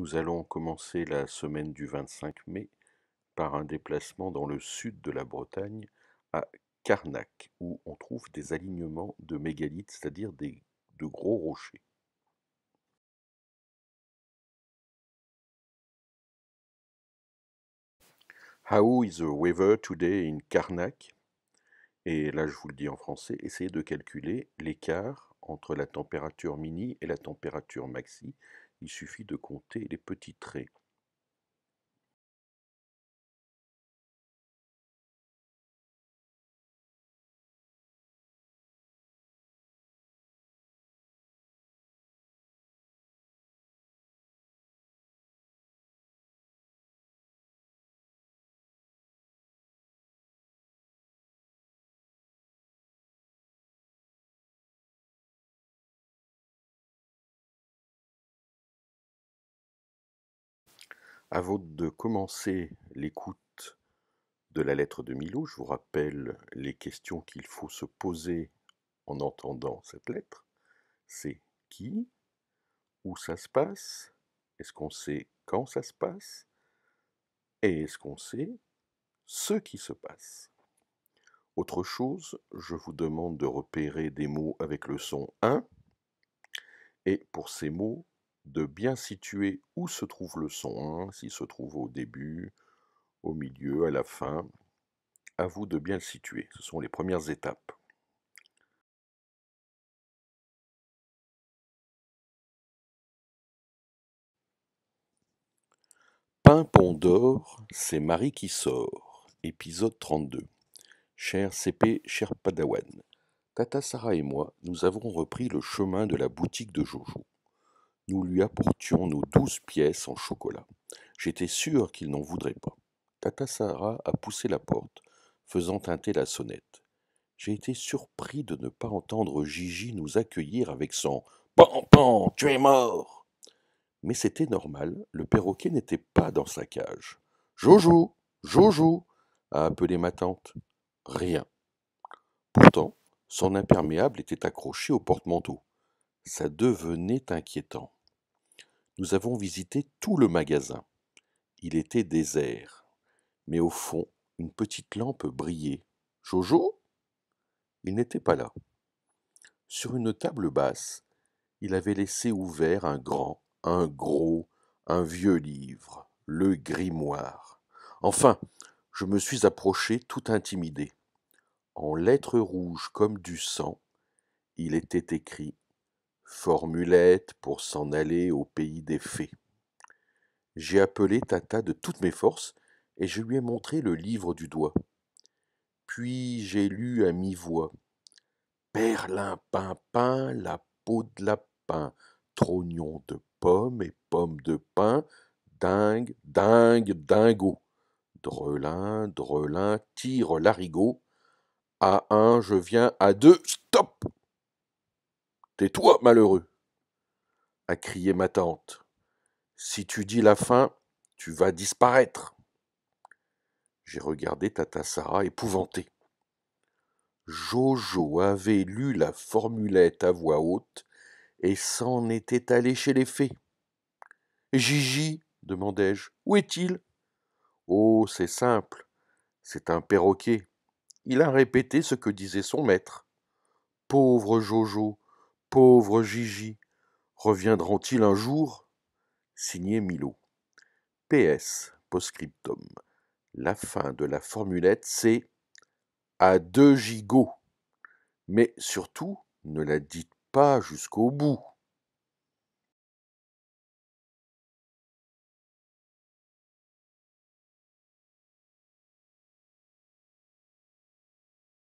Nous allons commencer la semaine du 25 mai par un déplacement dans le sud de la Bretagne à Carnac, où on trouve des alignements de mégalithes, c'est-à-dire de gros rochers. How is the weather today in Carnac Et là, je vous le dis en français, essayez de calculer l'écart entre la température mini et la température maxi il suffit de compter les petits traits Avant de commencer l'écoute de la lettre de Milo, je vous rappelle les questions qu'il faut se poser en entendant cette lettre. C'est qui Où ça se passe Est-ce qu'on sait quand ça se passe Et est-ce qu'on sait ce qui se passe Autre chose, je vous demande de repérer des mots avec le son 1. Et pour ces mots, de bien situer où se trouve le son hein, s'il se trouve au début, au milieu, à la fin. À vous de bien le situer. Ce sont les premières étapes. Pimpon d'or, c'est Marie qui sort. Épisode 32. Cher CP, cher Padawan, Tata Sarah et moi, nous avons repris le chemin de la boutique de Jojo nous lui apportions nos douze pièces en chocolat. J'étais sûr qu'il n'en voudrait pas. Tata a poussé la porte, faisant tinter la sonnette. J'ai été surpris de ne pas entendre Gigi nous accueillir avec son Pan tu es mort Mais c'était normal, le perroquet n'était pas dans sa cage. Jojo Jojo a appelé ma tante. Rien. Pourtant, son imperméable était accroché au porte-manteau. Ça devenait inquiétant. Nous avons visité tout le magasin. Il était désert, mais au fond, une petite lampe brillait. Jojo Il n'était pas là. Sur une table basse, il avait laissé ouvert un grand, un gros, un vieux livre, le grimoire. Enfin, je me suis approché tout intimidé. En lettres rouges comme du sang, il était écrit formulette pour s'en aller au pays des fées. J'ai appelé Tata de toutes mes forces et je lui ai montré le livre du doigt. Puis j'ai lu à mi-voix Perlin, pin, la peau de lapin, trognon de pomme et pomme de pain, dingue, dingue, dingo. Drelin, drelin, tire l'arigot. À un, je viens, à deux, stop Tais-toi, malheureux a crié ma tante. Si tu dis la fin, tu vas disparaître. J'ai regardé Tata Sarah épouvantée. Jojo avait lu la formulette à voix haute et s'en était allé chez les fées. Gigi, demandai-je, où est-il Oh, c'est simple, c'est un perroquet. Il a répété ce que disait son maître. Pauvre Jojo, Pauvre Gigi Reviendront-ils un jour Signé Milo. PS. Postscriptum. La fin de la formulette, c'est à deux gigots. Mais surtout, ne la dites pas jusqu'au bout.